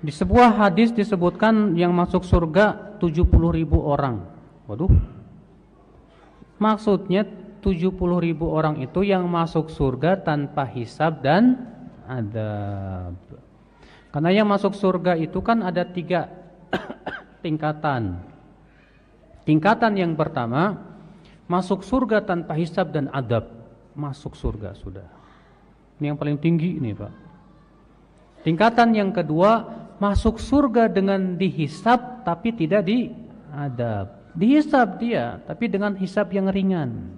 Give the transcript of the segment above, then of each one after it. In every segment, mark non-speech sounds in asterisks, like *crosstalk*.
Di sebuah hadis disebutkan yang masuk surga 70 ribu orang. Waduh. Maksudnya 70 ribu orang itu yang masuk surga tanpa hisab dan adab. Karena yang masuk surga itu kan ada tiga *coughs* tingkatan. Tingkatan yang pertama, masuk surga tanpa hisab dan adab. Masuk surga sudah. Ini yang paling tinggi ini Pak. Tingkatan yang kedua, masuk surga dengan dihisap tapi tidak diadab. Dihisap dia tapi dengan hisap yang ringan.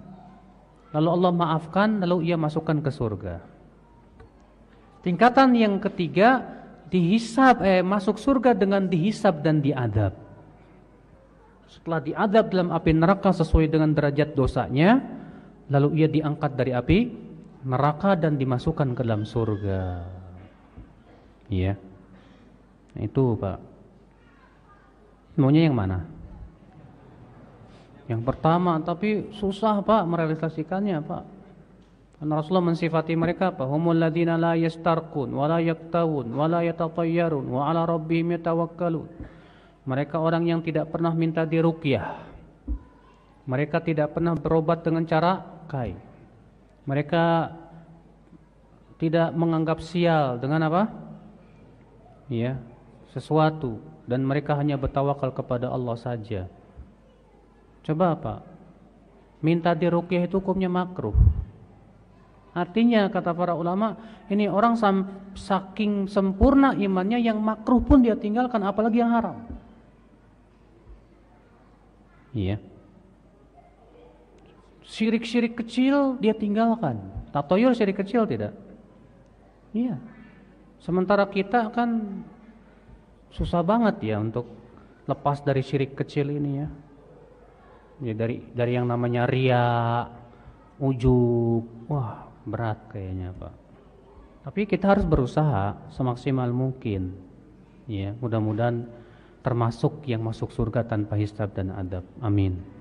Lalu Allah maafkan lalu ia masukkan ke surga. Tingkatan yang ketiga dihisap eh masuk surga dengan dihisap dan diadab. Setelah diadab dalam api neraka sesuai dengan derajat dosanya, lalu ia diangkat dari api neraka dan dimasukkan ke dalam surga. Iya. Yeah. Itu Pak. Maunya yang mana? Yang pertama, tapi susah Pak merealisasikannya Pak. Karena Rasulullah mensifati mereka apa? Humul ladina la yastarkun wa la yaktawun wa la yatatayyarun wa ala rabbihim yatawakkalun. Mereka orang yang tidak pernah minta diruqyah. Mereka tidak pernah berobat dengan cara kai. Mereka tidak menganggap sial dengan apa? Ya, sesuatu dan mereka hanya bertawakal kepada Allah saja. Coba apa? Minta diruqyah itu hukumnya makruh. Artinya kata para ulama, ini orang saking sempurna imannya yang makruh pun dia tinggalkan apalagi yang haram. Iya. Syirik-syirik kecil dia tinggalkan. Tatoyul syirik kecil tidak? Iya. Sementara kita kan susah banget ya untuk lepas dari syirik kecil ini ya. Ya dari dari yang namanya ria, ujub, wah berat kayaknya Pak. Tapi kita harus berusaha semaksimal mungkin. Ya, mudah-mudahan termasuk yang masuk surga tanpa hisab dan adab. Amin.